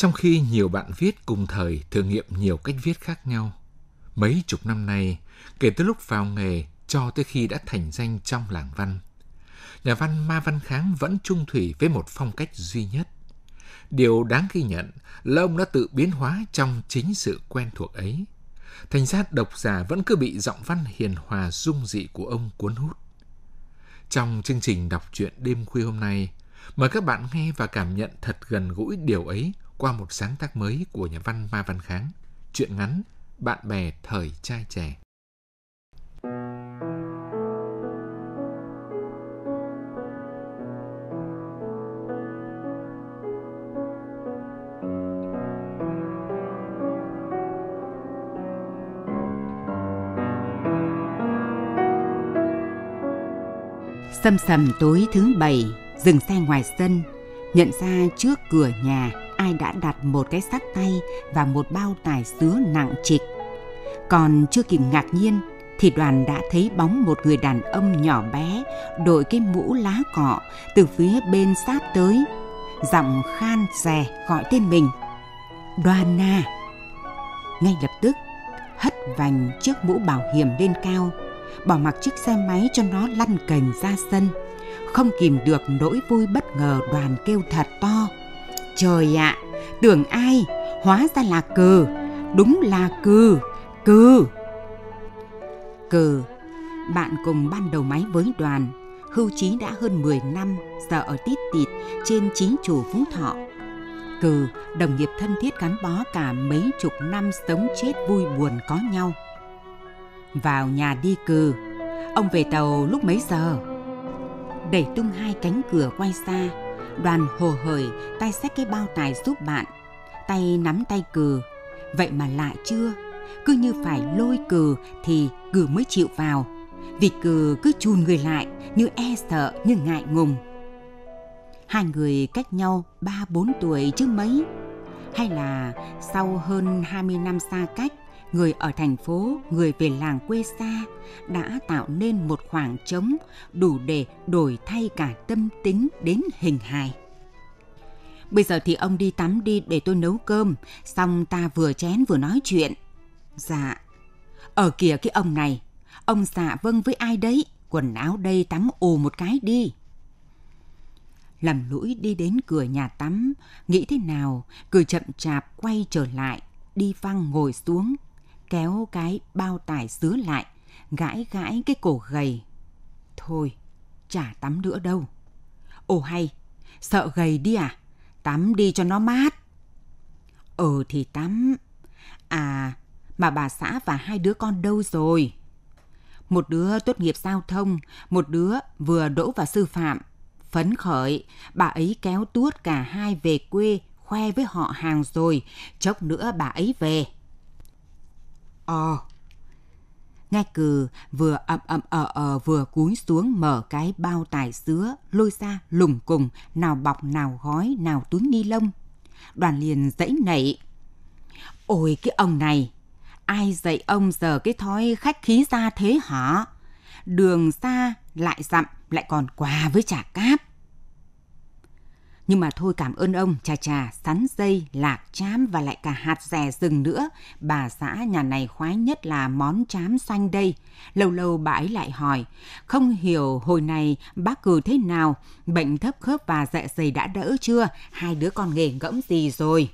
Trong khi nhiều bạn viết cùng thời thử nghiệm nhiều cách viết khác nhau, mấy chục năm nay, kể từ lúc vào nghề cho tới khi đã thành danh trong làng văn, nhà văn Ma Văn Kháng vẫn trung thủy với một phong cách duy nhất. Điều đáng ghi nhận là ông đã tự biến hóa trong chính sự quen thuộc ấy. Thành ra độc giả vẫn cứ bị giọng văn hiền hòa dung dị của ông cuốn hút. Trong chương trình đọc truyện đêm khuya hôm nay, mời các bạn nghe và cảm nhận thật gần gũi điều ấy qua một sáng tác mới của nhà văn Ma Văn Kháng, truyện ngắn Bạn bè thời trai trẻ. Sầm sầm tối thứ bảy, dừng xe ngoài sân, nhận ra trước cửa nhà ai đã đặt một cái sắt tay và một bao tải dứa nặng trịch. Còn chưa kịp ngạc nhiên thì đoàn đã thấy bóng một người đàn ông nhỏ bé đội cái mũ lá cọ từ phía bên sát tới. Giọng khan rè gọi tên mình. Đoàn à! Ngay lập tức, hất vành chiếc mũ bảo hiểm lên cao, bỏ mặc chiếc xe máy cho nó lăn cành ra sân. Không kìm được nỗi vui bất ngờ đoàn kêu thật to. Trời ạ, à, tưởng ai, hóa ra là cừ, đúng là cừ, cừ. Cừ, bạn cùng ban đầu máy với đoàn, hưu trí đã hơn 10 năm, giờ ở tít tịt trên chính chủ Phú Thọ. Cừ, đồng nghiệp thân thiết gắn bó cả mấy chục năm sống chết vui buồn có nhau. Vào nhà đi cừ, ông về tàu lúc mấy giờ? Đẩy tung hai cánh cửa quay xa, đoàn hồ hởi tay xách cái bao tài giúp bạn tay nắm tay cừ vậy mà lại chưa cứ như phải lôi cừ thì cừ mới chịu vào vì cừ cứ chùn người lại như e sợ như ngại ngùng hai người cách nhau ba bốn tuổi chứ mấy hay là sau hơn 20 năm xa cách người ở thành phố, người về làng quê xa đã tạo nên một khoảng trống đủ để đổi thay cả tâm tính đến hình hài. Bây giờ thì ông đi tắm đi để tôi nấu cơm, xong ta vừa chén vừa nói chuyện. Dạ. Ở kìa cái ông này, ông dạ vâng với ai đấy, quần áo đây tắm ù một cái đi. Lầm lũi đi đến cửa nhà tắm, nghĩ thế nào, cười chậm chạp quay trở lại, đi văng ngồi xuống, kéo cái bao tải dứa lại, gãi gãi cái cổ gầy. Thôi, chả tắm nữa đâu. Ồ hay, sợ gầy đi à? Tắm đi cho nó mát. Ừ thì tắm. À, mà bà xã và hai đứa con đâu rồi? Một đứa tốt nghiệp giao thông, một đứa vừa đỗ vào sư phạm. Phấn khởi, bà ấy kéo tuốt cả hai về quê khoe với họ hàng rồi, chốc nữa bà ấy về o. Ờ. Ngay cừ vừa ậm ậm ờ ờ vừa cúi xuống mở cái bao tải sứa, lôi ra lùng cùng, nào bọc nào gói nào túi ni lông. Đoàn liền dãy nảy. Ôi cái ông này, ai dạy ông giờ cái thói khách khí ra thế hả? Đường xa lại dặm lại còn quà với chả cáp. Nhưng mà thôi cảm ơn ông, trà trà sắn dây, lạc chám và lại cả hạt rẻ rừng nữa. Bà xã nhà này khoái nhất là món chám xanh đây. Lâu lâu bà ấy lại hỏi, không hiểu hồi này bác cừ thế nào, bệnh thấp khớp và dạ dày đã đỡ chưa, hai đứa con nghề ngẫm gì rồi.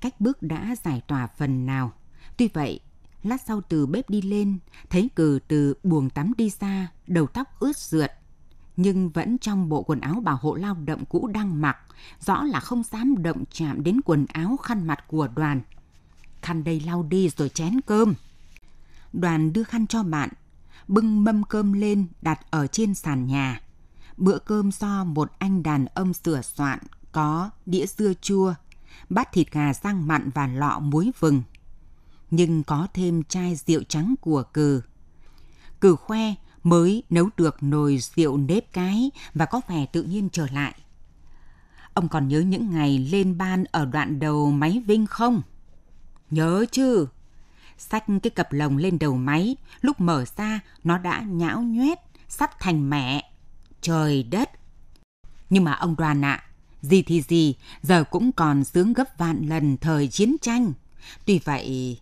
Cách bước đã giải tỏa phần nào. Tuy vậy, lát sau từ bếp đi lên, thấy cừ từ buồng tắm đi ra, đầu tóc ướt rượt, nhưng vẫn trong bộ quần áo bảo hộ lao động cũ đang mặc, rõ là không dám động chạm đến quần áo khăn mặt của đoàn. Khăn đây lau đi rồi chén cơm. Đoàn đưa khăn cho bạn, bưng mâm cơm lên đặt ở trên sàn nhà. Bữa cơm do một anh đàn ông sửa soạn có đĩa dưa chua, bát thịt gà rang mặn và lọ muối vừng. Nhưng có thêm chai rượu trắng của cừ. Cừ khoe mới nấu được nồi rượu nếp cái và có vẻ tự nhiên trở lại. Ông còn nhớ những ngày lên ban ở đoạn đầu máy Vinh không? Nhớ chứ. Xách cái cặp lồng lên đầu máy, lúc mở ra nó đã nhão nhoét, sắt thành mẹ. Trời đất! Nhưng mà ông đoàn ạ, à, gì thì gì, giờ cũng còn sướng gấp vạn lần thời chiến tranh. Tuy vậy,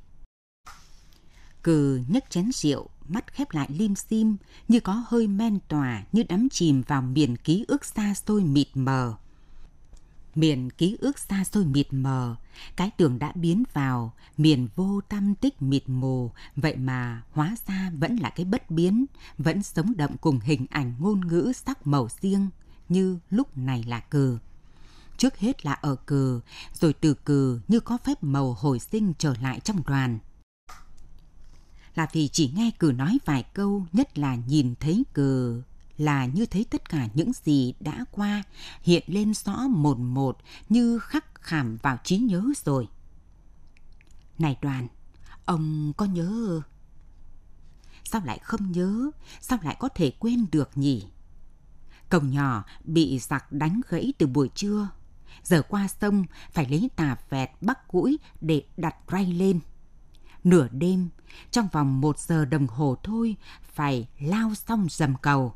cừ nhấc chén rượu, mắt khép lại lim sim như có hơi men tỏa như đắm chìm vào miền ký ức xa xôi mịt mờ. Miền ký ức xa xôi mịt mờ, cái tưởng đã biến vào, miền vô tâm tích mịt mù, vậy mà hóa ra vẫn là cái bất biến, vẫn sống đậm cùng hình ảnh ngôn ngữ sắc màu riêng, như lúc này là cừ trước hết là ở cừ, rồi từ cừ như có phép màu hồi sinh trở lại trong đoàn là vì chỉ nghe cử nói vài câu nhất là nhìn thấy cử là như thấy tất cả những gì đã qua hiện lên rõ một một như khắc khảm vào trí nhớ rồi. Này đoàn, ông có nhớ Sao lại không nhớ, sao lại có thể quên được nhỉ? Cầu nhỏ bị giặc đánh gãy từ buổi trưa. Giờ qua sông phải lấy tà vẹt bắt củi để đặt ray lên nửa đêm, trong vòng một giờ đồng hồ thôi, phải lao xong dầm cầu.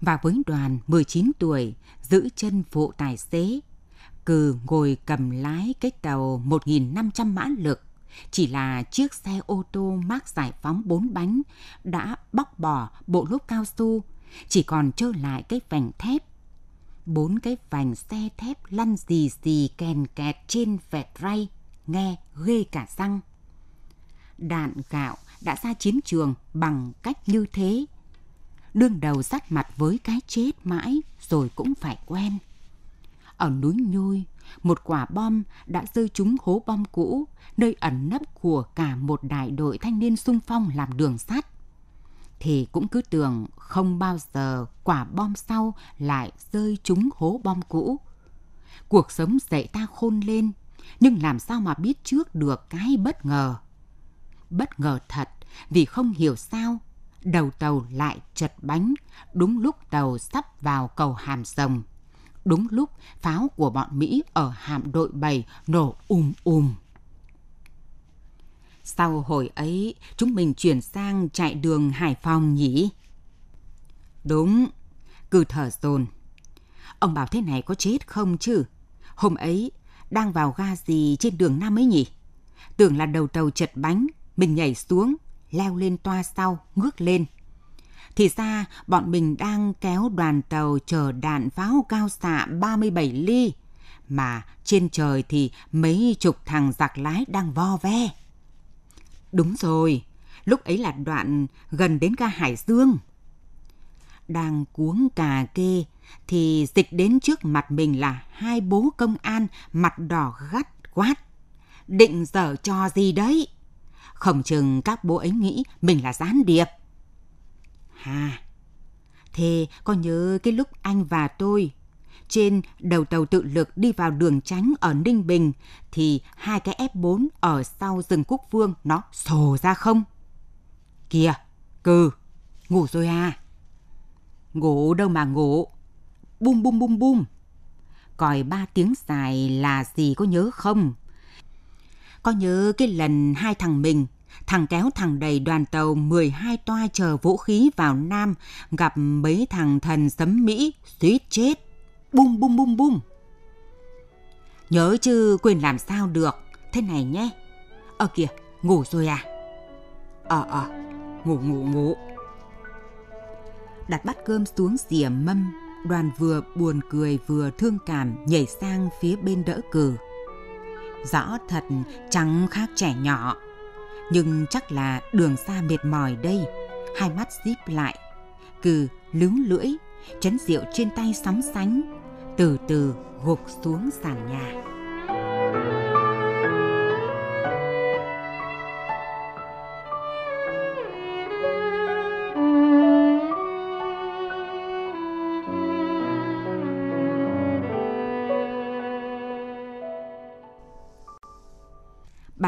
Và với đoàn 19 tuổi, giữ chân phụ tài xế, cừ ngồi cầm lái cái tàu 1.500 mã lực. Chỉ là chiếc xe ô tô mác giải phóng bốn bánh đã bóc bỏ bộ lốp cao su, chỉ còn trơ lại cái vành thép bốn cái vành xe thép lăn gì gì kèn kẹt trên vẹt ray, nghe ghê cả răng đạn gạo đã ra chiến trường bằng cách như thế. Đương đầu sát mặt với cái chết mãi rồi cũng phải quen. Ở núi Nhôi, một quả bom đã rơi trúng hố bom cũ, nơi ẩn nấp của cả một đại đội thanh niên sung phong làm đường sắt. Thì cũng cứ tưởng không bao giờ quả bom sau lại rơi trúng hố bom cũ. Cuộc sống dạy ta khôn lên, nhưng làm sao mà biết trước được cái bất ngờ bất ngờ thật vì không hiểu sao đầu tàu lại chật bánh đúng lúc tàu sắp vào cầu Hàm Rồng. Đúng lúc pháo của bọn Mỹ ở hạm đội 7 nổ ùm ùm. Sau hồi ấy, chúng mình chuyển sang chạy đường Hải Phòng nhỉ? Đúng, cứ thở dồn. Ông bảo thế này có chết không chứ? Hôm ấy, đang vào ga gì trên đường Nam ấy nhỉ? Tưởng là đầu tàu chật bánh, mình nhảy xuống, leo lên toa sau, ngước lên. Thì ra, bọn mình đang kéo đoàn tàu chờ đạn pháo cao xạ 37 ly. Mà trên trời thì mấy chục thằng giặc lái đang vo ve. Đúng rồi, lúc ấy là đoạn gần đến ca Hải Dương. Đang cuống cà kê thì dịch đến trước mặt mình là hai bố công an mặt đỏ gắt quát. Định dở trò gì đấy? Không chừng các bố ấy nghĩ mình là gián điệp. Hà, thế có nhớ cái lúc anh và tôi trên đầu tàu tự lực đi vào đường tránh ở Ninh Bình thì hai cái F4 ở sau rừng quốc Vương nó sổ ra không? Kìa, cừ, ngủ rồi à? Ngủ đâu mà ngủ, bum bum bum bum. Còi ba tiếng dài là gì có nhớ không? Có nhớ cái lần hai thằng mình, thằng kéo thằng đầy đoàn tàu 12 toa chờ vũ khí vào Nam, gặp mấy thằng thần sấm Mỹ, suýt chết. Bum bum bum bum. Nhớ chứ quên làm sao được, thế này nhé. Ờ kìa, ngủ rồi à? Ờ ờ, ngủ ngủ ngủ. Đặt bát cơm xuống dìa mâm, đoàn vừa buồn cười vừa thương cảm nhảy sang phía bên đỡ cử rõ thật chẳng khác trẻ nhỏ. Nhưng chắc là đường xa mệt mỏi đây, hai mắt díp lại, cừ lướng lưỡi, chấn rượu trên tay sóng sánh, từ từ gục xuống sàn nhà.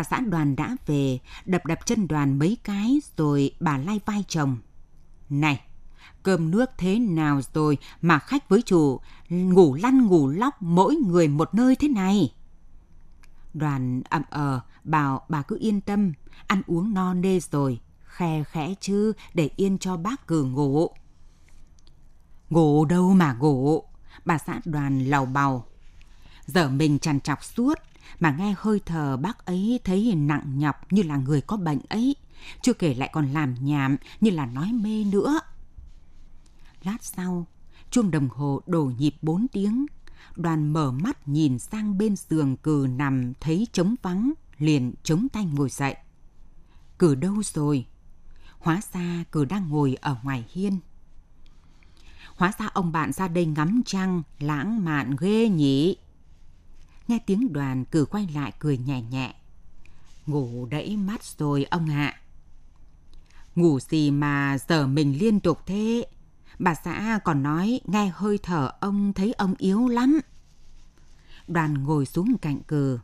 xã đoàn đã về, đập đập chân đoàn mấy cái rồi bà lai vai chồng. Này, cơm nước thế nào rồi mà khách với chủ ngủ lăn ngủ lóc mỗi người một nơi thế này? Đoàn ậm ờ, bảo bà cứ yên tâm, ăn uống no nê rồi, khe khẽ chứ để yên cho bác cử ngủ. Ngủ đâu mà ngủ, bà xã đoàn lầu bầu. Giờ mình chằn chọc suốt, mà nghe hơi thở bác ấy thấy nặng nhọc như là người có bệnh ấy, chưa kể lại còn làm nhảm như là nói mê nữa. Lát sau, chuông đồng hồ đổ nhịp bốn tiếng, đoàn mở mắt nhìn sang bên giường cừ nằm thấy trống vắng, liền chống tay ngồi dậy. Cử đâu rồi? Hóa ra cử đang ngồi ở ngoài hiên. Hóa ra ông bạn ra đây ngắm trăng, lãng mạn ghê nhỉ nghe tiếng đoàn cử quay lại cười nhẹ nhẹ. Ngủ đẫy mắt rồi ông ạ. Ngủ gì mà giờ mình liên tục thế? Bà xã còn nói nghe hơi thở ông thấy ông yếu lắm. Đoàn ngồi xuống cạnh cờ.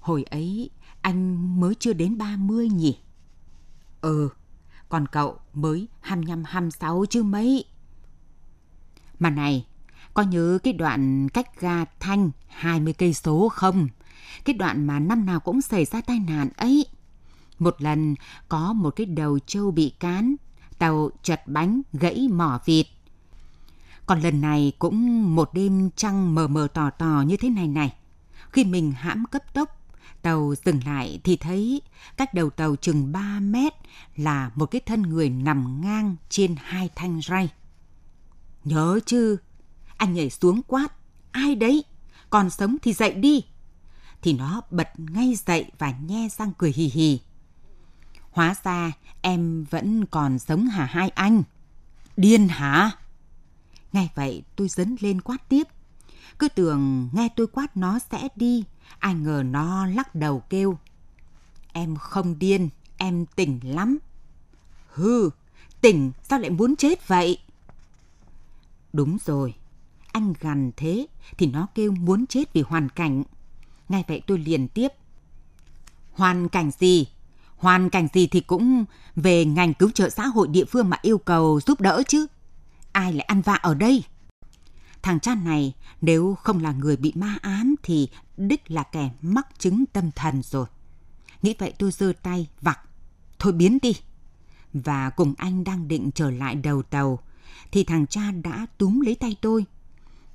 Hồi ấy anh mới chưa đến 30 nhỉ? Ừ, còn cậu mới 25-26 chứ mấy. Mà này, có nhớ cái đoạn cách ga Thanh 20 cây số không? Cái đoạn mà năm nào cũng xảy ra tai nạn ấy. Một lần có một cái đầu trâu bị cán, tàu chật bánh gãy mỏ vịt. Còn lần này cũng một đêm trăng mờ mờ tỏ tỏ như thế này này. Khi mình hãm cấp tốc, tàu dừng lại thì thấy cách đầu tàu chừng 3 mét là một cái thân người nằm ngang trên hai thanh ray. Nhớ chứ, anh nhảy xuống quát, ai đấy? Còn sống thì dậy đi. Thì nó bật ngay dậy và nhe răng cười hì hì. Hóa ra em vẫn còn sống hả hai anh? Điên hả? Ngay vậy tôi dấn lên quát tiếp. Cứ tưởng nghe tôi quát nó sẽ đi, ai ngờ nó lắc đầu kêu. Em không điên, em tỉnh lắm. hư tỉnh sao lại muốn chết vậy? Đúng rồi, anh gằn thế thì nó kêu muốn chết vì hoàn cảnh. Ngay vậy tôi liền tiếp. Hoàn cảnh gì? Hoàn cảnh gì thì cũng về ngành cứu trợ xã hội địa phương mà yêu cầu giúp đỡ chứ. Ai lại ăn vạ ở đây? Thằng cha này nếu không là người bị ma ám thì đích là kẻ mắc chứng tâm thần rồi. Nghĩ vậy tôi giơ tay vặc. Thôi biến đi. Và cùng anh đang định trở lại đầu tàu thì thằng cha đã túm lấy tay tôi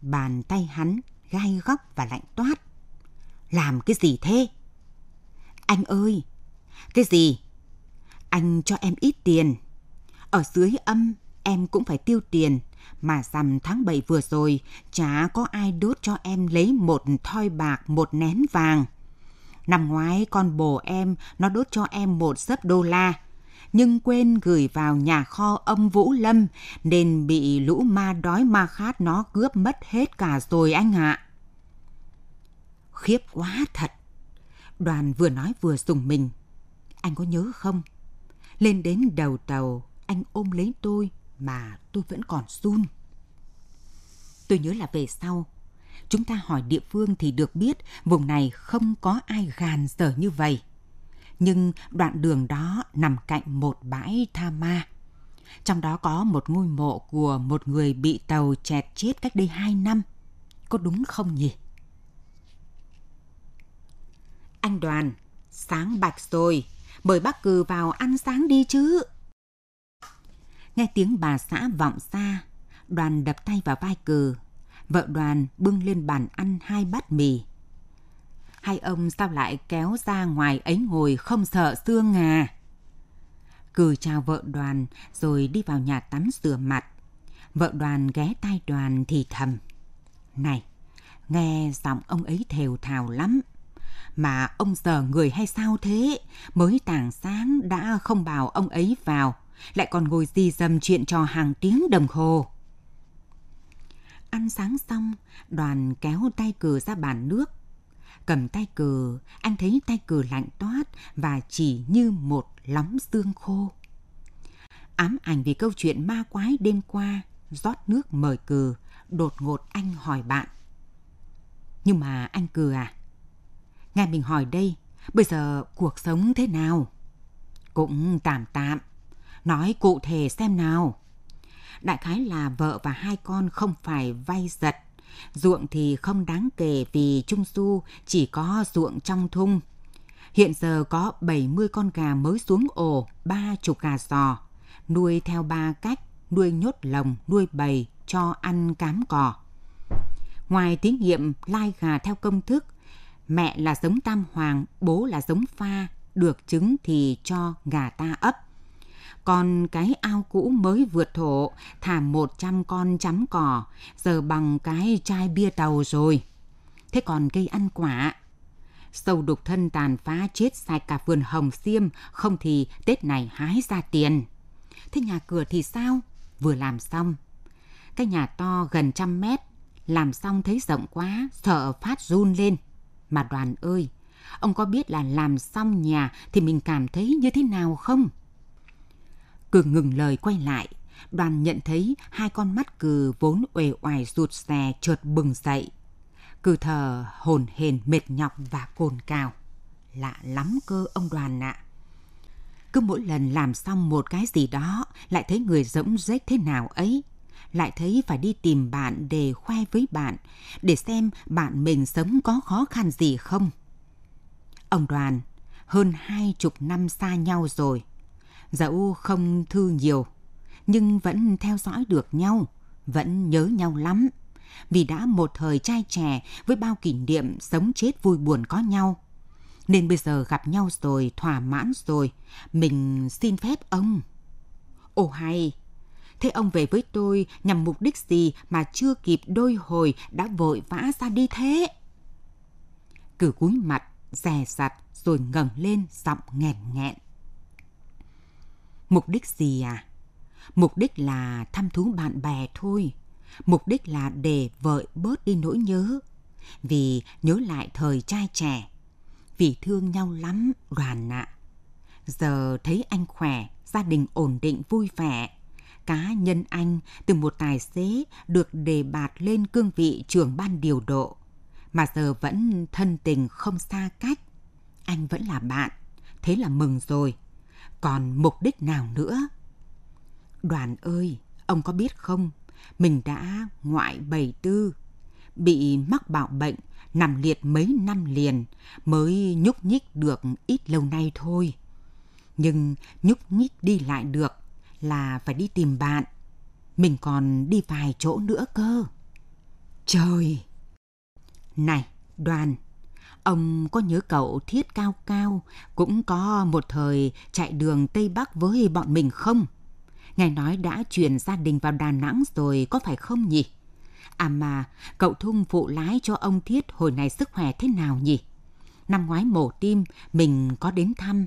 Bàn tay hắn gai góc và lạnh toát. Làm cái gì thế? Anh ơi! Cái gì? Anh cho em ít tiền. Ở dưới âm em cũng phải tiêu tiền. Mà rằm tháng 7 vừa rồi chả có ai đốt cho em lấy một thoi bạc một nén vàng. Năm ngoái con bồ em nó đốt cho em một sấp đô la nhưng quên gửi vào nhà kho âm Vũ Lâm nên bị lũ ma đói ma khát nó cướp mất hết cả rồi anh ạ. Khiếp quá thật. Đoàn vừa nói vừa dùng mình. Anh có nhớ không? Lên đến đầu tàu, anh ôm lấy tôi mà tôi vẫn còn run. Tôi nhớ là về sau, chúng ta hỏi địa phương thì được biết vùng này không có ai gàn dở như vậy nhưng đoạn đường đó nằm cạnh một bãi tha ma. Trong đó có một ngôi mộ của một người bị tàu chẹt chết cách đây hai năm. Có đúng không nhỉ? Anh Đoàn, sáng bạch rồi, mời bác cừ vào ăn sáng đi chứ. Nghe tiếng bà xã vọng xa, đoàn đập tay vào vai cừ. Vợ đoàn bưng lên bàn ăn hai bát mì, hai ông sao lại kéo ra ngoài ấy ngồi không sợ xương ngà? Cử chào vợ đoàn rồi đi vào nhà tắm rửa mặt. Vợ đoàn ghé tai đoàn thì thầm. Này, nghe giọng ông ấy thều thào lắm. Mà ông giờ người hay sao thế? Mới tảng sáng đã không bảo ông ấy vào, lại còn ngồi gì dầm chuyện trò hàng tiếng đồng hồ ăn sáng xong, đoàn kéo tay cử ra bàn nước, Cầm tay cờ, anh thấy tay cờ lạnh toát và chỉ như một lóng xương khô. Ám ảnh vì câu chuyện ma quái đêm qua, rót nước mời cờ, đột ngột anh hỏi bạn. Nhưng mà anh cờ à? Nghe mình hỏi đây, bây giờ cuộc sống thế nào? Cũng tạm tạm. Nói cụ thể xem nào. Đại khái là vợ và hai con không phải vay giật Ruộng thì không đáng kể vì Trung Du chỉ có ruộng trong thung. Hiện giờ có 70 con gà mới xuống ổ, ba chục gà sò, nuôi theo ba cách, nuôi nhốt lồng, nuôi bầy, cho ăn cám cỏ. Ngoài thí nghiệm lai gà theo công thức, mẹ là giống tam hoàng, bố là giống pha, được trứng thì cho gà ta ấp còn cái ao cũ mới vượt thổ thả 100 con chấm cỏ, giờ bằng cái chai bia tàu rồi. Thế còn cây ăn quả, sâu đục thân tàn phá chết sạch cả vườn hồng xiêm, không thì Tết này hái ra tiền. Thế nhà cửa thì sao? Vừa làm xong. Cái nhà to gần trăm mét, làm xong thấy rộng quá, sợ phát run lên. Mà đoàn ơi, ông có biết là làm xong nhà thì mình cảm thấy như thế nào không? Cừ ngừng lời quay lại, đoàn nhận thấy hai con mắt cừ vốn uể oải rụt rè chợt bừng dậy. Cừ thờ hồn hền mệt nhọc và cồn cào. Lạ lắm cơ ông đoàn ạ. À. Cứ mỗi lần làm xong một cái gì đó lại thấy người rỗng rếch thế nào ấy. Lại thấy phải đi tìm bạn để khoe với bạn, để xem bạn mình sống có khó khăn gì không. Ông đoàn, hơn hai chục năm xa nhau rồi – Dẫu dạ không thư nhiều, nhưng vẫn theo dõi được nhau, vẫn nhớ nhau lắm. Vì đã một thời trai trẻ với bao kỷ niệm sống chết vui buồn có nhau. Nên bây giờ gặp nhau rồi, thỏa mãn rồi, mình xin phép ông. Ồ hay, thế ông về với tôi nhằm mục đích gì mà chưa kịp đôi hồi đã vội vã ra đi thế? Cử cúi mặt, dè rặt rồi ngẩng lên giọng nghẹn nghẹn. Mục đích gì à? Mục đích là thăm thú bạn bè thôi. Mục đích là để vợ bớt đi nỗi nhớ. Vì nhớ lại thời trai trẻ. Vì thương nhau lắm, đoàn ạ. Giờ thấy anh khỏe, gia đình ổn định vui vẻ. Cá nhân anh từ một tài xế được đề bạt lên cương vị trưởng ban điều độ. Mà giờ vẫn thân tình không xa cách. Anh vẫn là bạn, thế là mừng rồi còn mục đích nào nữa. Đoàn ơi, ông có biết không, mình đã ngoại bảy tư, bị mắc bạo bệnh, nằm liệt mấy năm liền mới nhúc nhích được ít lâu nay thôi. Nhưng nhúc nhích đi lại được là phải đi tìm bạn. Mình còn đi vài chỗ nữa cơ. Trời! Này, đoàn, Ông có nhớ cậu Thiết Cao Cao cũng có một thời chạy đường Tây Bắc với bọn mình không? Nghe nói đã chuyển gia đình vào Đà Nẵng rồi có phải không nhỉ? À mà, cậu Thung phụ lái cho ông Thiết hồi này sức khỏe thế nào nhỉ? Năm ngoái mổ tim, mình có đến thăm.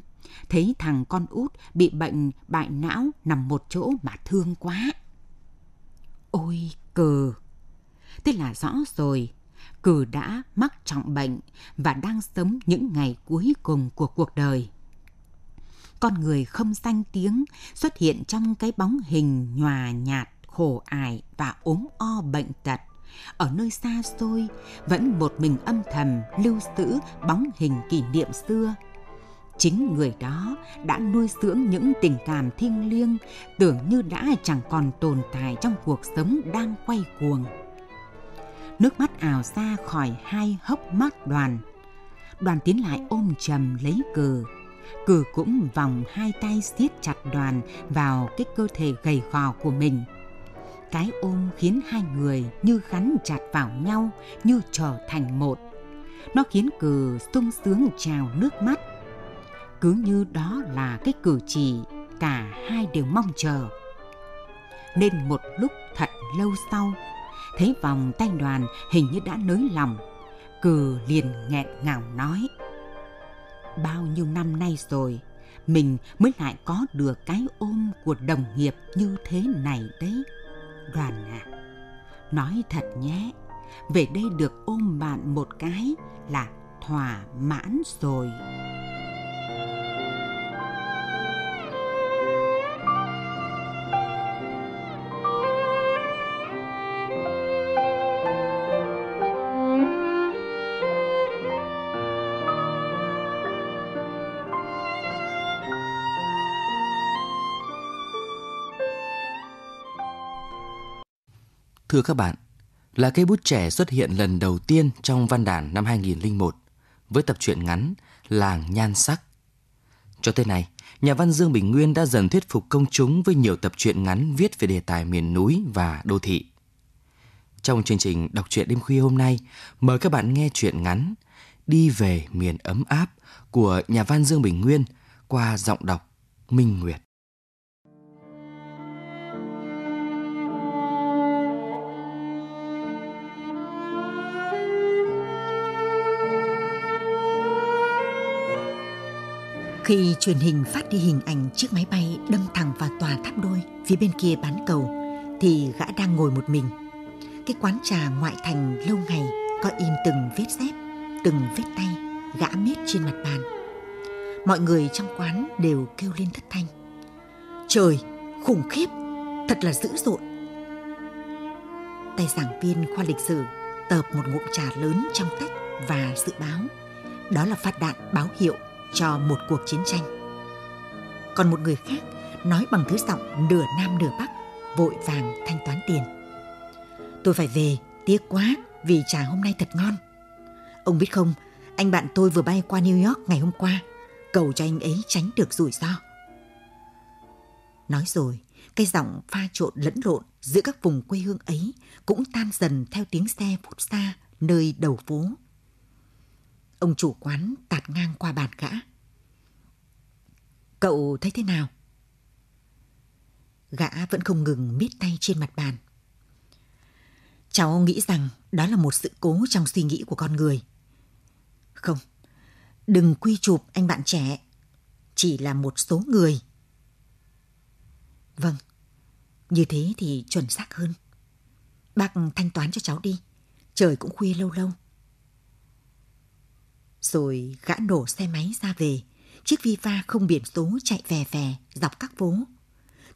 Thấy thằng con út bị bệnh bại não nằm một chỗ mà thương quá. Ôi cờ! Thế là rõ rồi, cử đã mắc trọng bệnh và đang sống những ngày cuối cùng của cuộc đời. Con người không danh tiếng xuất hiện trong cái bóng hình nhòa nhạt, khổ ải và ốm o bệnh tật. Ở nơi xa xôi, vẫn một mình âm thầm lưu giữ bóng hình kỷ niệm xưa chính người đó đã nuôi dưỡng những tình cảm thiêng liêng tưởng như đã chẳng còn tồn tại trong cuộc sống đang quay cuồng Nước mắt ào ra khỏi hai hốc mắt đoàn. Đoàn tiến lại ôm trầm lấy cừ. Cừ cũng vòng hai tay siết chặt đoàn vào cái cơ thể gầy gò của mình. Cái ôm khiến hai người như gắn chặt vào nhau, như trở thành một. Nó khiến cừ sung sướng trào nước mắt. Cứ như đó là cái cử chỉ cả hai đều mong chờ. Nên một lúc thật lâu sau, thấy vòng tay đoàn hình như đã nới lòng. Cừ liền nghẹn ngào nói. Bao nhiêu năm nay rồi, mình mới lại có được cái ôm của đồng nghiệp như thế này đấy. Đoàn à, nói thật nhé, về đây được ôm bạn một cái là thỏa mãn rồi. Thưa các bạn, là cây bút trẻ xuất hiện lần đầu tiên trong văn đàn năm 2001 với tập truyện ngắn Làng Nhan Sắc. Cho tới nay, nhà văn Dương Bình Nguyên đã dần thuyết phục công chúng với nhiều tập truyện ngắn viết về đề tài miền núi và đô thị. Trong chương trình đọc truyện đêm khuya hôm nay, mời các bạn nghe truyện ngắn Đi về miền ấm áp của nhà văn Dương Bình Nguyên qua giọng đọc Minh Nguyệt. Khi truyền hình phát đi hình ảnh chiếc máy bay đâm thẳng vào tòa tháp đôi phía bên kia bán cầu thì gã đang ngồi một mình. Cái quán trà ngoại thành lâu ngày có in từng vết dép, từng vết tay gã miết trên mặt bàn. Mọi người trong quán đều kêu lên thất thanh. Trời, khủng khiếp, thật là dữ dội. Tay giảng viên khoa lịch sử tợp một ngụm trà lớn trong tách và dự báo. Đó là phát đạn báo hiệu cho một cuộc chiến tranh. Còn một người khác nói bằng thứ giọng nửa Nam nửa Bắc, vội vàng thanh toán tiền. Tôi phải về, tiếc quá vì trà hôm nay thật ngon. Ông biết không, anh bạn tôi vừa bay qua New York ngày hôm qua, cầu cho anh ấy tránh được rủi ro. Nói rồi, cái giọng pha trộn lẫn lộn giữa các vùng quê hương ấy cũng tan dần theo tiếng xe phút xa nơi đầu phố Ông chủ quán tạt ngang qua bàn gã. Cậu thấy thế nào? Gã vẫn không ngừng miết tay trên mặt bàn. Cháu nghĩ rằng đó là một sự cố trong suy nghĩ của con người. Không, đừng quy chụp anh bạn trẻ. Chỉ là một số người. Vâng, như thế thì chuẩn xác hơn. Bác thanh toán cho cháu đi. Trời cũng khuya lâu lâu. Rồi gã nổ xe máy ra về, chiếc Viva không biển số chạy vè vè dọc các phố.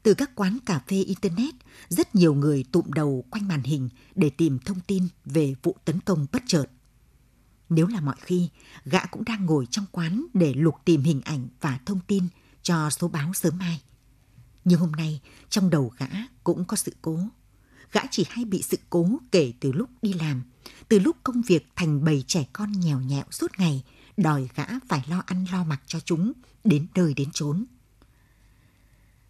Từ các quán cà phê Internet, rất nhiều người tụm đầu quanh màn hình để tìm thông tin về vụ tấn công bất chợt. Nếu là mọi khi, gã cũng đang ngồi trong quán để lục tìm hình ảnh và thông tin cho số báo sớm mai. Nhưng hôm nay, trong đầu gã cũng có sự cố gã chỉ hay bị sự cố kể từ lúc đi làm, từ lúc công việc thành bầy trẻ con nhèo nhẹo suốt ngày, đòi gã phải lo ăn lo mặc cho chúng, đến đời đến chốn.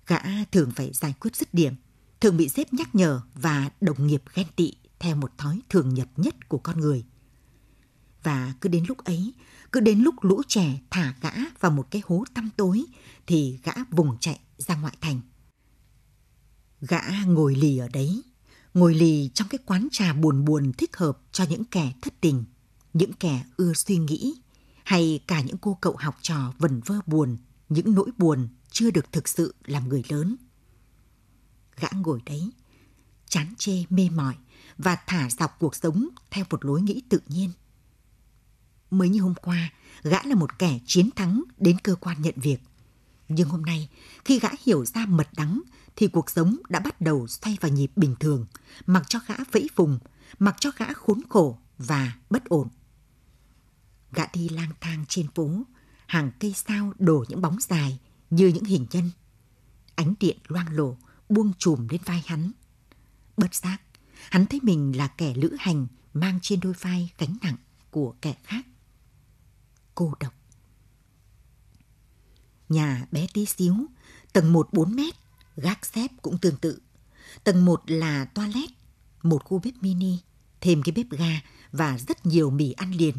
Gã thường phải giải quyết dứt điểm, thường bị xếp nhắc nhở và đồng nghiệp ghen tị theo một thói thường nhật nhất của con người. Và cứ đến lúc ấy, cứ đến lúc lũ trẻ thả gã vào một cái hố tăm tối thì gã vùng chạy ra ngoại thành. Gã ngồi lì ở đấy, ngồi lì trong cái quán trà buồn buồn thích hợp cho những kẻ thất tình, những kẻ ưa suy nghĩ, hay cả những cô cậu học trò vần vơ buồn, những nỗi buồn chưa được thực sự làm người lớn. Gã ngồi đấy, chán chê mê mỏi và thả dọc cuộc sống theo một lối nghĩ tự nhiên. Mới như hôm qua, gã là một kẻ chiến thắng đến cơ quan nhận việc. Nhưng hôm nay, khi gã hiểu ra mật đắng thì cuộc sống đã bắt đầu xoay vào nhịp bình thường, mặc cho gã vẫy phùng, mặc cho gã khốn khổ và bất ổn. Gã đi lang thang trên phố, hàng cây sao đổ những bóng dài như những hình nhân. Ánh điện loang lổ buông chùm lên vai hắn. Bất giác, hắn thấy mình là kẻ lữ hành mang trên đôi vai gánh nặng của kẻ khác. Cô độc. Nhà bé tí xíu, tầng 1 4 mét, Gác xếp cũng tương tự. Tầng 1 là toilet, một khu bếp mini, thêm cái bếp ga và rất nhiều mì ăn liền.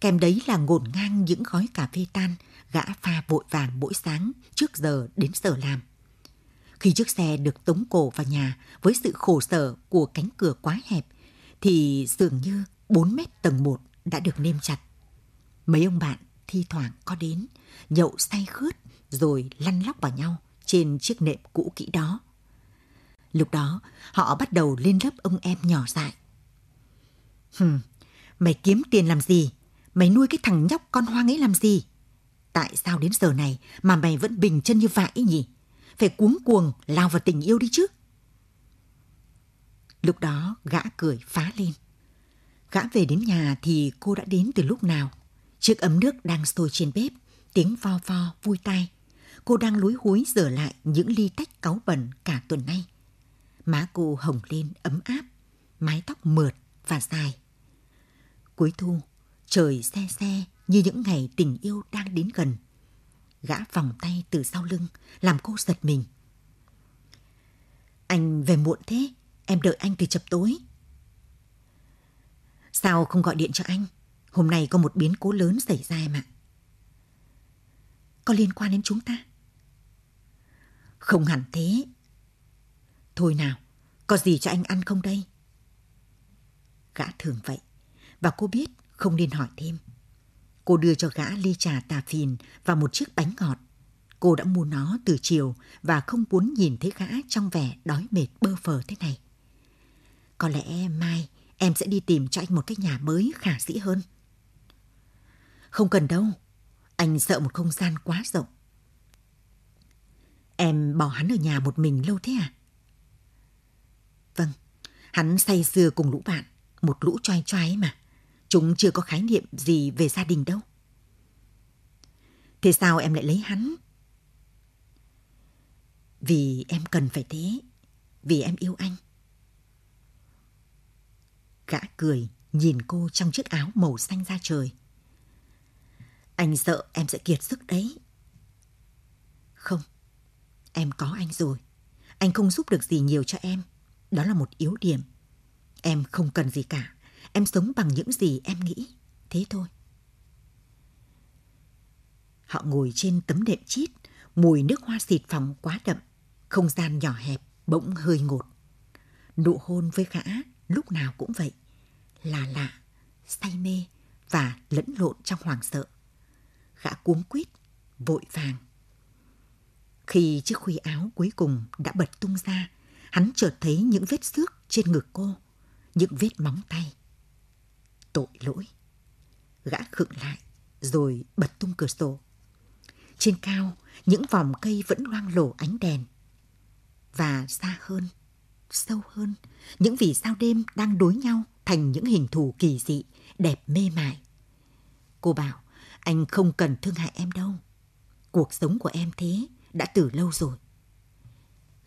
Kèm đấy là ngổn ngang những gói cà phê tan gã pha vội vàng mỗi sáng trước giờ đến giờ làm. Khi chiếc xe được tống cổ vào nhà với sự khổ sở của cánh cửa quá hẹp thì dường như 4 mét tầng 1 đã được nêm chặt. Mấy ông bạn thi thoảng có đến, nhậu say khướt rồi lăn lóc vào nhau – trên chiếc nệm cũ kỹ đó. Lúc đó, họ bắt đầu lên lớp ông em nhỏ dại. Hừm, mày kiếm tiền làm gì? Mày nuôi cái thằng nhóc con hoang ấy làm gì? Tại sao đến giờ này mà mày vẫn bình chân như vậy nhỉ? Phải cuống cuồng lao vào tình yêu đi chứ. Lúc đó gã cười phá lên. Gã về đến nhà thì cô đã đến từ lúc nào. Chiếc ấm nước đang sôi trên bếp, tiếng vo vo vui tai cô đang lúi húi rửa lại những ly tách cáu bẩn cả tuần nay. Má cô hồng lên ấm áp, mái tóc mượt và dài. Cuối thu, trời xe xe như những ngày tình yêu đang đến gần. Gã vòng tay từ sau lưng, làm cô giật mình. Anh về muộn thế, em đợi anh từ chập tối. Sao không gọi điện cho anh? Hôm nay có một biến cố lớn xảy ra em ạ. Có liên quan đến chúng ta? Không hẳn thế. Thôi nào, có gì cho anh ăn không đây? Gã thường vậy, và cô biết không nên hỏi thêm. Cô đưa cho gã ly trà tà phìn và một chiếc bánh ngọt. Cô đã mua nó từ chiều và không muốn nhìn thấy gã trong vẻ đói mệt bơ phờ thế này. Có lẽ mai em sẽ đi tìm cho anh một cái nhà mới khả dĩ hơn. Không cần đâu, anh sợ một không gian quá rộng Em bỏ hắn ở nhà một mình lâu thế à? Vâng, hắn say sưa cùng lũ bạn, một lũ choai choái mà. Chúng chưa có khái niệm gì về gia đình đâu. Thế sao em lại lấy hắn? Vì em cần phải thế, vì em yêu anh. Gã cười, nhìn cô trong chiếc áo màu xanh da trời. Anh sợ em sẽ kiệt sức đấy. Không, Em có anh rồi. Anh không giúp được gì nhiều cho em. Đó là một yếu điểm. Em không cần gì cả. Em sống bằng những gì em nghĩ. Thế thôi. Họ ngồi trên tấm đệm chít. Mùi nước hoa xịt phòng quá đậm. Không gian nhỏ hẹp, bỗng hơi ngột. Nụ hôn với gã lúc nào cũng vậy. Là lạ, say mê và lẫn lộn trong hoàng sợ. Gã cuống quýt, vội vàng. Khi chiếc khuy áo cuối cùng đã bật tung ra, hắn chợt thấy những vết xước trên ngực cô, những vết móng tay. Tội lỗi. Gã khựng lại, rồi bật tung cửa sổ. Trên cao, những vòng cây vẫn loang lổ ánh đèn. Và xa hơn, sâu hơn, những vì sao đêm đang đối nhau thành những hình thù kỳ dị, đẹp mê mải. Cô bảo, anh không cần thương hại em đâu. Cuộc sống của em thế, đã từ lâu rồi.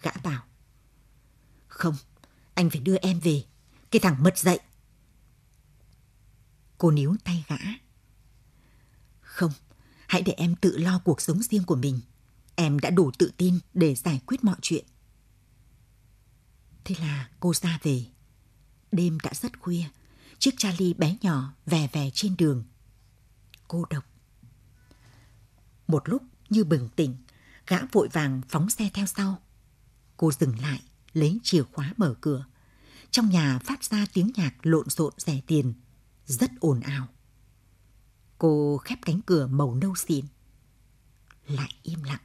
Gã bảo, không, anh phải đưa em về, cái thằng mất dậy. Cô níu tay gã. Không, hãy để em tự lo cuộc sống riêng của mình. Em đã đủ tự tin để giải quyết mọi chuyện. Thế là cô ra về. Đêm đã rất khuya, chiếc Charlie bé nhỏ vè vè trên đường. Cô độc. Một lúc như bừng tỉnh, gã vội vàng phóng xe theo sau. Cô dừng lại, lấy chìa khóa mở cửa. Trong nhà phát ra tiếng nhạc lộn xộn rẻ tiền, rất ồn ào. Cô khép cánh cửa màu nâu xịn. Lại im lặng.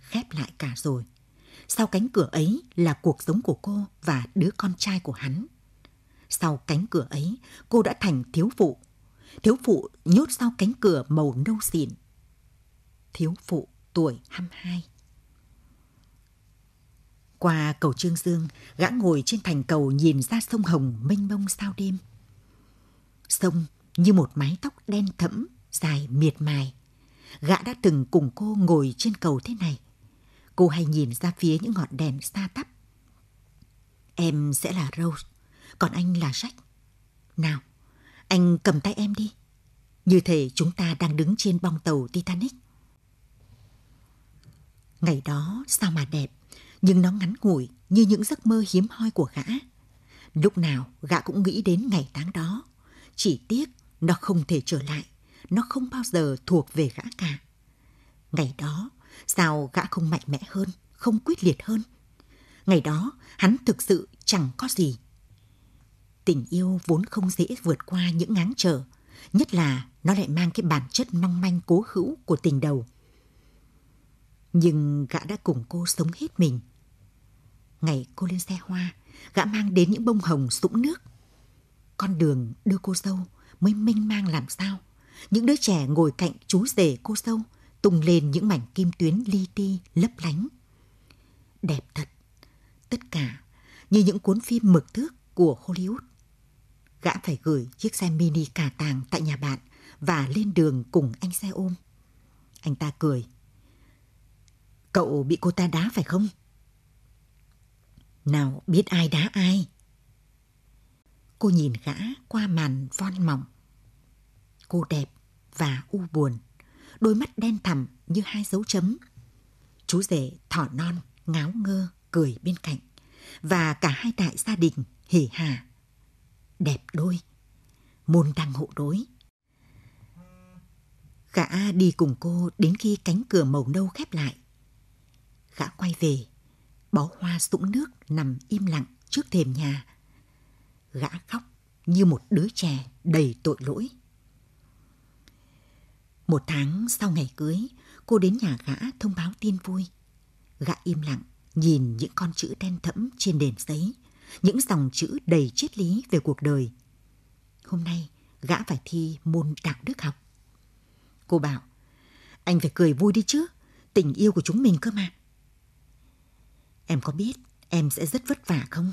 Khép lại cả rồi. Sau cánh cửa ấy là cuộc sống của cô và đứa con trai của hắn. Sau cánh cửa ấy, cô đã thành thiếu phụ. Thiếu phụ nhốt sau cánh cửa màu nâu xịn. Thiếu phụ tuổi 22. Qua cầu Trương Dương, gã ngồi trên thành cầu nhìn ra sông Hồng mênh mông sao đêm. Sông như một mái tóc đen thẫm, dài miệt mài. Gã đã từng cùng cô ngồi trên cầu thế này. Cô hay nhìn ra phía những ngọn đèn xa tắp. Em sẽ là Rose, còn anh là Jack. Nào, anh cầm tay em đi. Như thể chúng ta đang đứng trên bong tàu Titanic. Ngày đó sao mà đẹp, nhưng nó ngắn ngủi như những giấc mơ hiếm hoi của gã. Lúc nào gã cũng nghĩ đến ngày tháng đó. Chỉ tiếc nó không thể trở lại, nó không bao giờ thuộc về gã cả. Ngày đó, sao gã không mạnh mẽ hơn, không quyết liệt hơn? Ngày đó, hắn thực sự chẳng có gì. Tình yêu vốn không dễ vượt qua những ngáng trở, nhất là nó lại mang cái bản chất mong manh cố hữu của tình đầu – nhưng gã đã cùng cô sống hết mình. Ngày cô lên xe hoa, gã mang đến những bông hồng sũng nước. Con đường đưa cô dâu mới mênh mang làm sao. Những đứa trẻ ngồi cạnh chú rể cô dâu tung lên những mảnh kim tuyến li ti lấp lánh. Đẹp thật, tất cả như những cuốn phim mực thước của Hollywood. Gã phải gửi chiếc xe mini cả tàng tại nhà bạn và lên đường cùng anh xe ôm. Anh ta cười, Cậu bị cô ta đá phải không? Nào biết ai đá ai? Cô nhìn gã qua màn von mỏng. Cô đẹp và u buồn, đôi mắt đen thẳm như hai dấu chấm. Chú rể thỏ non, ngáo ngơ, cười bên cạnh. Và cả hai đại gia đình hỉ hà. Đẹp đôi, môn đăng hộ đối. Gã đi cùng cô đến khi cánh cửa màu nâu khép lại gã quay về, bó hoa sũng nước nằm im lặng trước thềm nhà. Gã khóc như một đứa trẻ đầy tội lỗi. Một tháng sau ngày cưới, cô đến nhà gã thông báo tin vui. Gã im lặng, nhìn những con chữ đen thẫm trên nền giấy, những dòng chữ đầy triết lý về cuộc đời. Hôm nay, gã phải thi môn đạo đức học. Cô bảo, anh phải cười vui đi chứ, tình yêu của chúng mình cơ mà. Em có biết em sẽ rất vất vả không?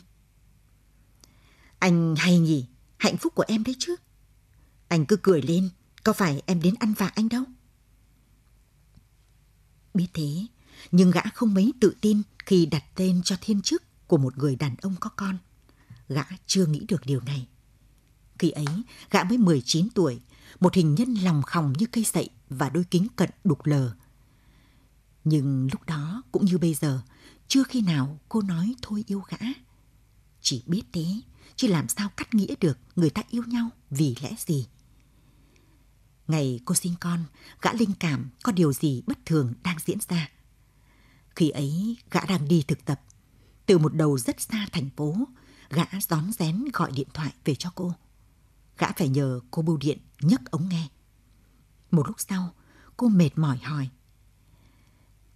Anh hay nhỉ, hạnh phúc của em đấy chứ. Anh cứ cười lên, có phải em đến ăn vạ anh đâu? Biết thế, nhưng gã không mấy tự tin khi đặt tên cho thiên chức của một người đàn ông có con. Gã chưa nghĩ được điều này. Khi ấy, gã mới 19 tuổi, một hình nhân lòng khòng như cây sậy và đôi kính cận đục lờ. Nhưng lúc đó cũng như bây giờ, chưa khi nào cô nói thôi yêu gã. Chỉ biết thế, chứ làm sao cắt nghĩa được người ta yêu nhau vì lẽ gì. Ngày cô sinh con, gã linh cảm có điều gì bất thường đang diễn ra. Khi ấy, gã đang đi thực tập. Từ một đầu rất xa thành phố, gã rón rén gọi điện thoại về cho cô. Gã phải nhờ cô bưu điện nhấc ống nghe. Một lúc sau, cô mệt mỏi hỏi.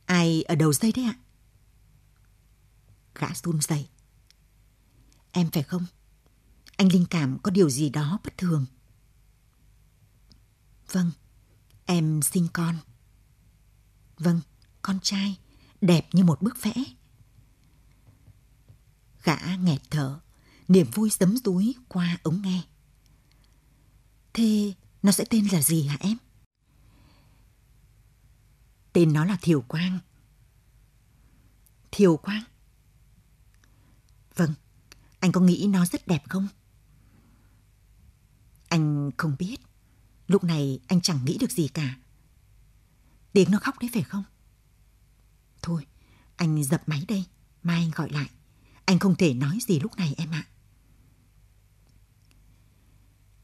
Ai ở đầu dây đấy ạ? gã run rẩy. Em phải không? Anh linh cảm có điều gì đó bất thường. Vâng, em sinh con. Vâng, con trai, đẹp như một bức vẽ. Gã nghẹt thở, niềm vui sấm túi qua ống nghe. Thế nó sẽ tên là gì hả em? Tên nó là Thiều Quang. Thiều Quang? Vâng, anh có nghĩ nó rất đẹp không? Anh không biết. Lúc này anh chẳng nghĩ được gì cả. Tiếng nó khóc đấy phải không? Thôi, anh dập máy đây. Mai anh gọi lại. Anh không thể nói gì lúc này em ạ.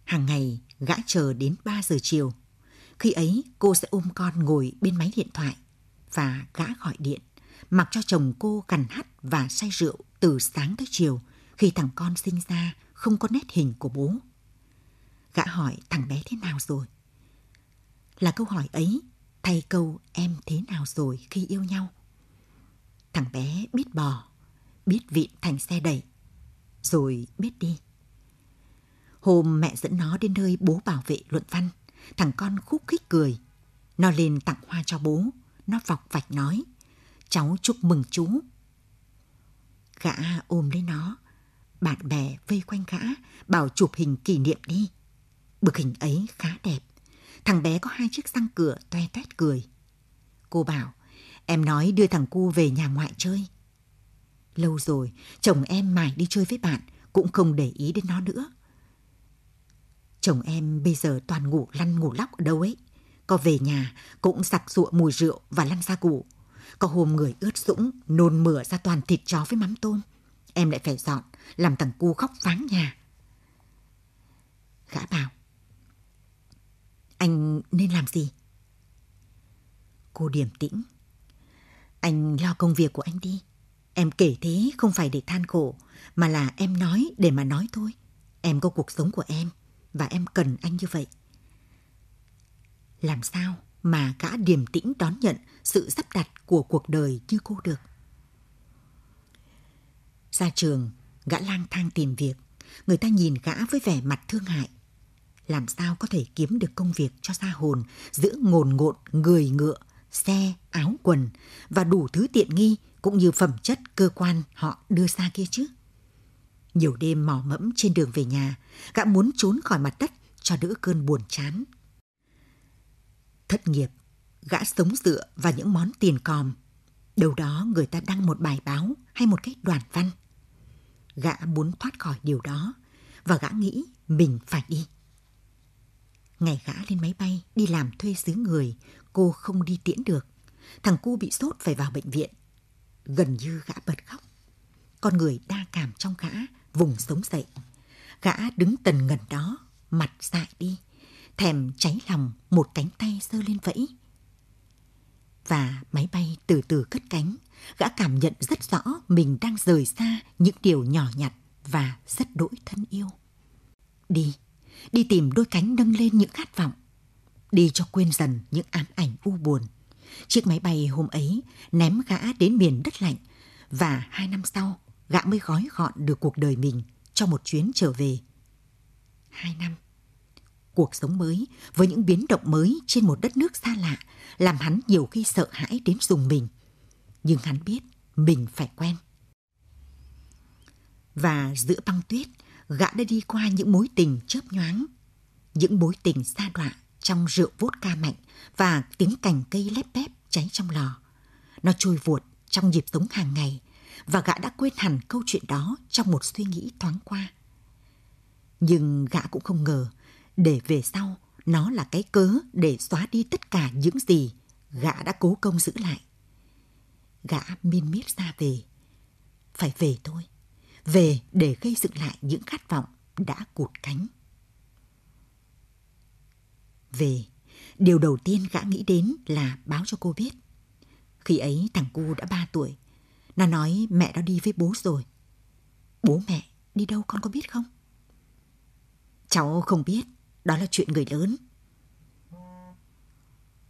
Hàng ngày, gã chờ đến 3 giờ chiều. Khi ấy, cô sẽ ôm con ngồi bên máy điện thoại và gã gọi điện mặc cho chồng cô cằn hắt và say rượu từ sáng tới chiều khi thằng con sinh ra không có nét hình của bố. Gã hỏi thằng bé thế nào rồi? Là câu hỏi ấy thay câu em thế nào rồi khi yêu nhau. Thằng bé biết bò, biết vịn thành xe đẩy, rồi biết đi. Hôm mẹ dẫn nó đến nơi bố bảo vệ luận văn, thằng con khúc khích cười. Nó lên tặng hoa cho bố, nó vọc vạch nói cháu chúc mừng chú. Gã ôm lấy nó, bạn bè vây quanh gã, bảo chụp hình kỷ niệm đi. Bức hình ấy khá đẹp, thằng bé có hai chiếc răng cửa toe toét cười. Cô bảo, em nói đưa thằng cu về nhà ngoại chơi. Lâu rồi, chồng em mải đi chơi với bạn, cũng không để ý đến nó nữa. Chồng em bây giờ toàn ngủ lăn ngủ lóc ở đâu ấy. Có về nhà cũng sặc sụa mùi rượu và lăn ra củ. Có hôm người ướt sũng, nôn mửa ra toàn thịt chó với mắm tôm. Em lại phải dọn, làm thằng cu khóc váng nhà. Gã bảo. Anh nên làm gì? Cô điềm tĩnh. Anh lo công việc của anh đi. Em kể thế không phải để than khổ, mà là em nói để mà nói thôi. Em có cuộc sống của em, và em cần anh như vậy. Làm sao? mà gã điềm tĩnh đón nhận sự sắp đặt của cuộc đời như cô được. Ra trường, gã lang thang tìm việc, người ta nhìn gã với vẻ mặt thương hại. Làm sao có thể kiếm được công việc cho ra hồn giữa ngồn ngộn người ngựa, xe, áo quần và đủ thứ tiện nghi cũng như phẩm chất cơ quan họ đưa ra kia chứ. Nhiều đêm mò mẫm trên đường về nhà, gã muốn trốn khỏi mặt đất cho đỡ cơn buồn chán Thất nghiệp, gã sống dựa vào những món tiền còm. Đầu đó người ta đăng một bài báo hay một cái đoàn văn. Gã muốn thoát khỏi điều đó và gã nghĩ mình phải đi. Ngày gã lên máy bay đi làm thuê xứ người, cô không đi tiễn được. Thằng cu bị sốt phải vào bệnh viện. Gần như gã bật khóc. Con người đa cảm trong gã, vùng sống dậy. Gã đứng tần ngần đó, mặt dại đi, thèm cháy lòng một cánh tay giơ lên vẫy. Và máy bay từ từ cất cánh, gã cảm nhận rất rõ mình đang rời xa những điều nhỏ nhặt và rất đỗi thân yêu. Đi, đi tìm đôi cánh nâng lên những khát vọng. Đi cho quên dần những ám ảnh u buồn. Chiếc máy bay hôm ấy ném gã đến miền đất lạnh và hai năm sau gã mới gói gọn được cuộc đời mình cho một chuyến trở về. Hai năm cuộc sống mới với những biến động mới trên một đất nước xa lạ làm hắn nhiều khi sợ hãi đến dùng mình. Nhưng hắn biết mình phải quen. Và giữa băng tuyết, gã đã đi qua những mối tình chớp nhoáng, những mối tình xa đọa trong rượu vodka mạnh và tiếng cành cây lép bép cháy trong lò. Nó trôi vuột trong nhịp sống hàng ngày và gã đã quên hẳn câu chuyện đó trong một suy nghĩ thoáng qua. Nhưng gã cũng không ngờ để về sau nó là cái cớ để xóa đi tất cả những gì gã đã cố công giữ lại. Gã miên miết ra về. Phải về thôi. Về để gây dựng lại những khát vọng đã cụt cánh. Về, điều đầu tiên gã nghĩ đến là báo cho cô biết. Khi ấy thằng cu đã 3 tuổi. Nó nói mẹ đã đi với bố rồi. Bố mẹ đi đâu con có biết không? Cháu không biết. Đó là chuyện người lớn.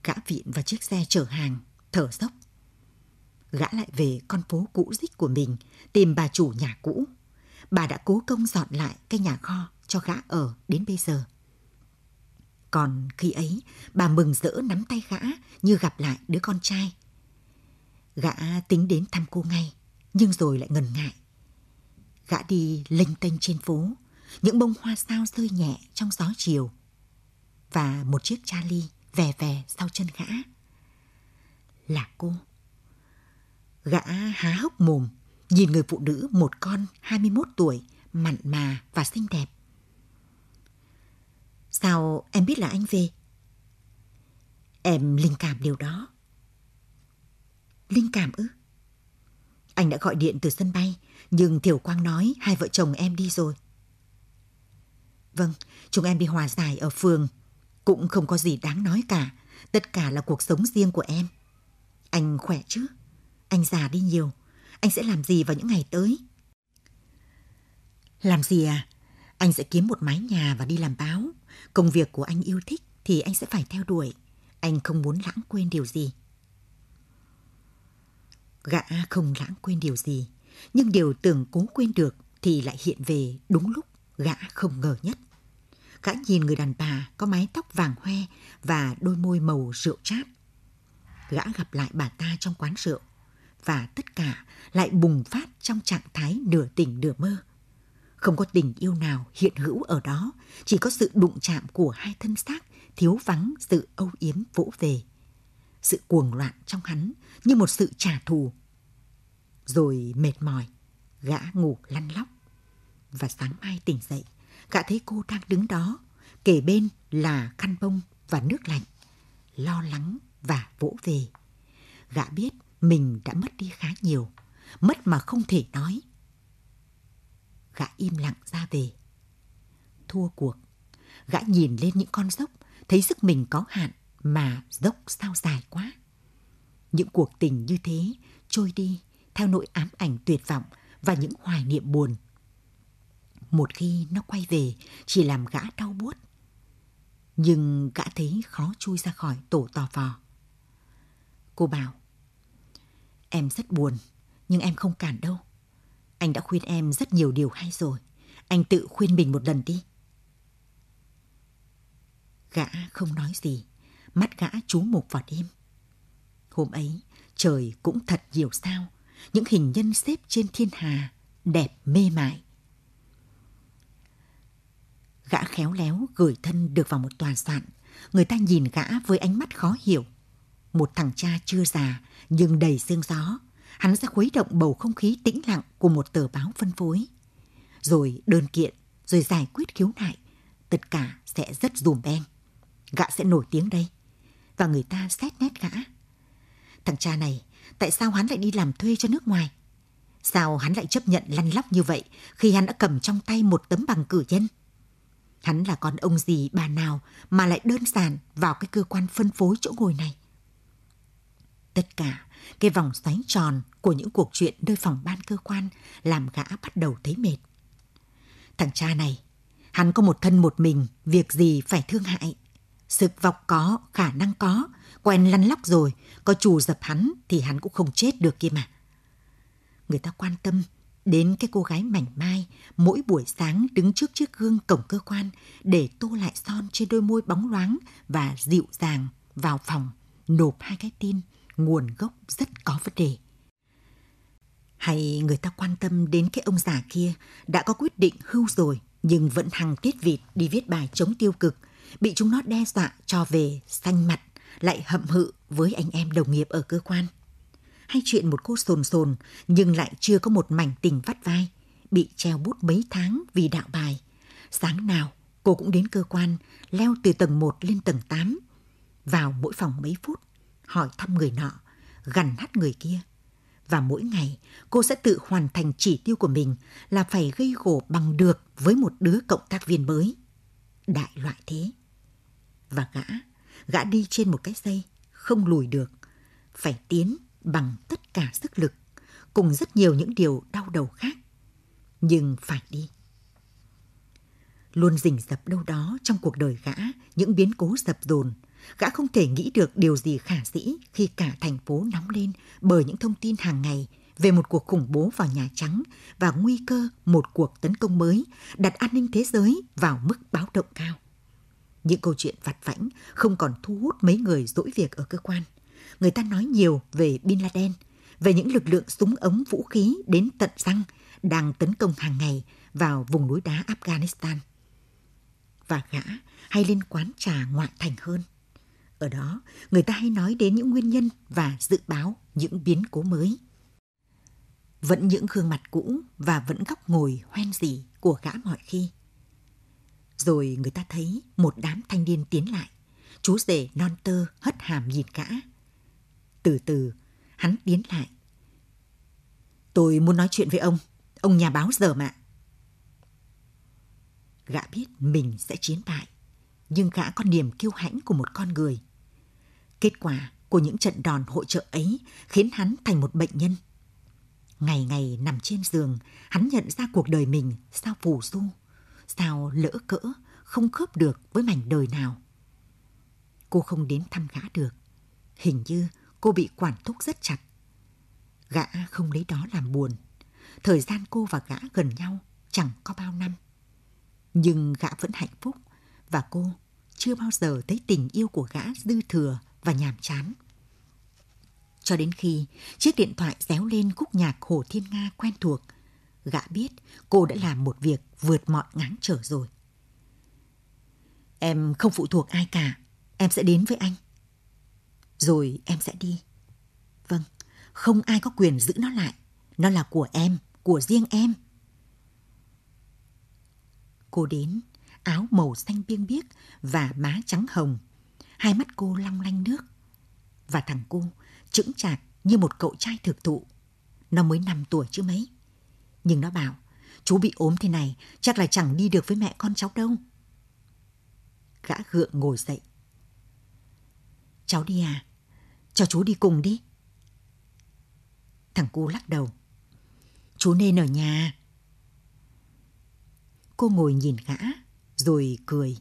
Gã vịn vào chiếc xe chở hàng, thở dốc. Gã lại về con phố cũ dích của mình, tìm bà chủ nhà cũ. Bà đã cố công dọn lại cái nhà kho cho gã ở đến bây giờ. Còn khi ấy, bà mừng rỡ nắm tay gã như gặp lại đứa con trai. Gã tính đến thăm cô ngay, nhưng rồi lại ngần ngại. Gã đi lênh tênh trên phố, những bông hoa sao rơi nhẹ trong gió chiều và một chiếc cha chali vè vè sau chân gã. Là cô. Gã há hốc mồm, nhìn người phụ nữ một con 21 tuổi, mặn mà và xinh đẹp. Sao em biết là anh về? Em linh cảm điều đó. Linh cảm ư? Anh đã gọi điện từ sân bay, nhưng Thiểu Quang nói hai vợ chồng em đi rồi. Vâng, chúng em đi hòa giải ở phường. Cũng không có gì đáng nói cả. Tất cả là cuộc sống riêng của em. Anh khỏe chứ? Anh già đi nhiều. Anh sẽ làm gì vào những ngày tới? Làm gì à? Anh sẽ kiếm một mái nhà và đi làm báo. Công việc của anh yêu thích thì anh sẽ phải theo đuổi. Anh không muốn lãng quên điều gì. Gã không lãng quên điều gì, nhưng điều tưởng cố quên được thì lại hiện về đúng lúc gã không ngờ nhất. Gã nhìn người đàn bà có mái tóc vàng hoe và đôi môi màu rượu chát. Gã gặp lại bà ta trong quán rượu và tất cả lại bùng phát trong trạng thái nửa tỉnh nửa mơ. Không có tình yêu nào hiện hữu ở đó, chỉ có sự đụng chạm của hai thân xác thiếu vắng sự âu yếm vỗ về. Sự cuồng loạn trong hắn như một sự trả thù. Rồi mệt mỏi, gã ngủ lăn lóc và sáng mai tỉnh dậy, gã thấy cô đang đứng đó, kể bên là khăn bông và nước lạnh, lo lắng và vỗ về. Gã biết mình đã mất đi khá nhiều, mất mà không thể nói. Gã im lặng ra về. Thua cuộc, gã nhìn lên những con dốc, thấy sức mình có hạn mà dốc sao dài quá. Những cuộc tình như thế trôi đi theo nỗi ám ảnh tuyệt vọng và những hoài niệm buồn một khi nó quay về chỉ làm gã đau buốt. Nhưng gã thấy khó chui ra khỏi tổ tò vò. Cô bảo, em rất buồn, nhưng em không cản đâu. Anh đã khuyên em rất nhiều điều hay rồi. Anh tự khuyên mình một lần đi. Gã không nói gì, mắt gã chú mục vào đêm. Hôm ấy, trời cũng thật nhiều sao, những hình nhân xếp trên thiên hà, đẹp mê mại. Gã khéo léo gửi thân được vào một tòa soạn. Người ta nhìn gã với ánh mắt khó hiểu. Một thằng cha chưa già nhưng đầy sương gió. Hắn sẽ khuấy động bầu không khí tĩnh lặng của một tờ báo phân phối. Rồi đơn kiện, rồi giải quyết khiếu nại. Tất cả sẽ rất dùm beng. Gã sẽ nổi tiếng đây. Và người ta xét nét gã. Thằng cha này, tại sao hắn lại đi làm thuê cho nước ngoài? Sao hắn lại chấp nhận lăn lóc như vậy khi hắn đã cầm trong tay một tấm bằng cử nhân? Hắn là con ông gì bà nào mà lại đơn giản vào cái cơ quan phân phối chỗ ngồi này. Tất cả cái vòng xoáy tròn của những cuộc chuyện nơi phòng ban cơ quan làm gã bắt đầu thấy mệt. Thằng cha này, hắn có một thân một mình, việc gì phải thương hại. Sực vọc có, khả năng có, quen lăn lóc rồi, có chủ dập hắn thì hắn cũng không chết được kia mà. Người ta quan tâm Đến cái cô gái mảnh mai, mỗi buổi sáng đứng trước chiếc gương cổng cơ quan để tô lại son trên đôi môi bóng loáng và dịu dàng vào phòng, nộp hai cái tin, nguồn gốc rất có vấn đề. Hay người ta quan tâm đến cái ông già kia đã có quyết định hưu rồi nhưng vẫn hằng tiết vịt đi viết bài chống tiêu cực, bị chúng nó đe dọa cho về xanh mặt, lại hậm hự với anh em đồng nghiệp ở cơ quan hay chuyện một cô sồn sồn nhưng lại chưa có một mảnh tình vắt vai, bị treo bút mấy tháng vì đạo bài. Sáng nào, cô cũng đến cơ quan, leo từ tầng 1 lên tầng 8. Vào mỗi phòng mấy phút, hỏi thăm người nọ, gằn hắt người kia. Và mỗi ngày, cô sẽ tự hoàn thành chỉ tiêu của mình là phải gây gổ bằng được với một đứa cộng tác viên mới. Đại loại thế. Và gã, gã đi trên một cái dây, không lùi được. Phải tiến bằng tất cả sức lực, cùng rất nhiều những điều đau đầu khác. Nhưng phải đi. Luôn rình rập đâu đó trong cuộc đời gã những biến cố dập dồn, gã không thể nghĩ được điều gì khả dĩ khi cả thành phố nóng lên bởi những thông tin hàng ngày về một cuộc khủng bố vào Nhà Trắng và nguy cơ một cuộc tấn công mới đặt an ninh thế giới vào mức báo động cao. Những câu chuyện vặt vãnh không còn thu hút mấy người dỗi việc ở cơ quan người ta nói nhiều về Bin Laden, về những lực lượng súng ống vũ khí đến tận răng đang tấn công hàng ngày vào vùng núi đá Afghanistan. Và gã hay lên quán trà ngoại thành hơn. Ở đó, người ta hay nói đến những nguyên nhân và dự báo những biến cố mới. Vẫn những gương mặt cũ và vẫn góc ngồi hoen dỉ của gã mọi khi. Rồi người ta thấy một đám thanh niên tiến lại. Chú rể non tơ hất hàm nhìn gã từ từ, hắn tiến lại. Tôi muốn nói chuyện với ông, ông nhà báo giờ mà. Gã biết mình sẽ chiến bại, nhưng gã có niềm kiêu hãnh của một con người. Kết quả của những trận đòn hỗ trợ ấy khiến hắn thành một bệnh nhân. Ngày ngày nằm trên giường, hắn nhận ra cuộc đời mình sao phù du, sao lỡ cỡ, không khớp được với mảnh đời nào. Cô không đến thăm gã được. Hình như cô bị quản thúc rất chặt. Gã không lấy đó làm buồn. Thời gian cô và gã gần nhau chẳng có bao năm. Nhưng gã vẫn hạnh phúc và cô chưa bao giờ thấy tình yêu của gã dư thừa và nhàm chán. Cho đến khi chiếc điện thoại réo lên khúc nhạc Hồ Thiên Nga quen thuộc, gã biết cô đã làm một việc vượt mọi ngáng trở rồi. Em không phụ thuộc ai cả, em sẽ đến với anh rồi em sẽ đi. Vâng, không ai có quyền giữ nó lại. Nó là của em, của riêng em. Cô đến, áo màu xanh biêng biếc và má trắng hồng. Hai mắt cô long lanh nước. Và thằng cô chững chạc như một cậu trai thực thụ. Nó mới 5 tuổi chứ mấy. Nhưng nó bảo, chú bị ốm thế này chắc là chẳng đi được với mẹ con cháu đâu. Gã gượng ngồi dậy, Cháu đi à? Cho chú đi cùng đi. Thằng cu lắc đầu. Chú nên ở nhà. Cô ngồi nhìn gã, rồi cười.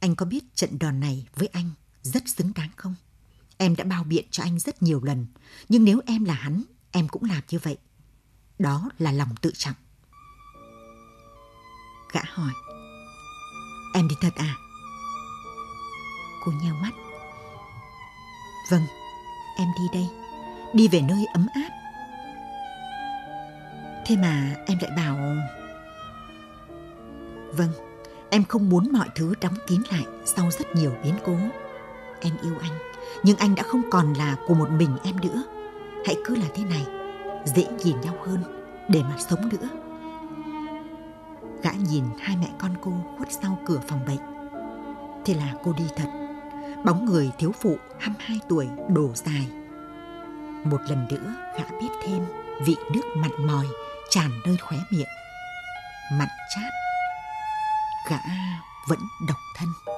Anh có biết trận đòn này với anh rất xứng đáng không? Em đã bao biện cho anh rất nhiều lần, nhưng nếu em là hắn, em cũng làm như vậy. Đó là lòng tự trọng. Gã hỏi, em đi thật à? Cô nheo mắt, Vâng, em đi đây, đi về nơi ấm áp. Thế mà em lại bảo... Vâng, em không muốn mọi thứ đóng kín lại sau rất nhiều biến cố. Em yêu anh, nhưng anh đã không còn là của một mình em nữa. Hãy cứ là thế này, dễ nhìn nhau hơn để mà sống nữa. Gã nhìn hai mẹ con cô khuất sau cửa phòng bệnh. Thế là cô đi thật bóng người thiếu phụ 22 tuổi đổ dài. Một lần nữa gã biết thêm vị nước mặn mòi tràn nơi khóe miệng. Mặn chát. Gã vẫn độc thân.